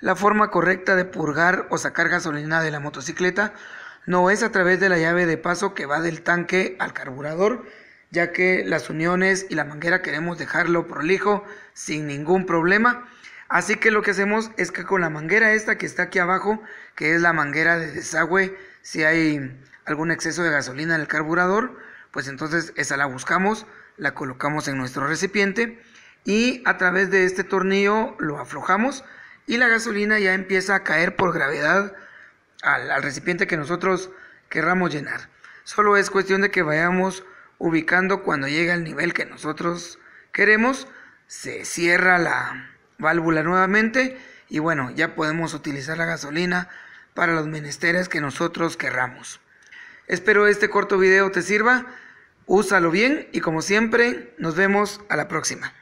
La forma correcta de purgar o sacar gasolina de la motocicleta no es a través de la llave de paso que va del tanque al carburador, ya que las uniones y la manguera queremos dejarlo prolijo sin ningún problema. Así que lo que hacemos es que con la manguera esta que está aquí abajo, que es la manguera de desagüe, si hay algún exceso de gasolina en el carburador, pues entonces esa la buscamos, la colocamos en nuestro recipiente y a través de este tornillo lo aflojamos y la gasolina ya empieza a caer por gravedad al, recipiente que nosotros querramos llenar. Solo es cuestión de que vayamos ubicando cuando llega al nivel que nosotros queremos, se cierra la válvula nuevamente y bueno, ya podemos utilizar la gasolina para los menesteres que nosotros querramos. Espero este corto video te sirva, úsalo bien y como siempre nos vemos a la próxima.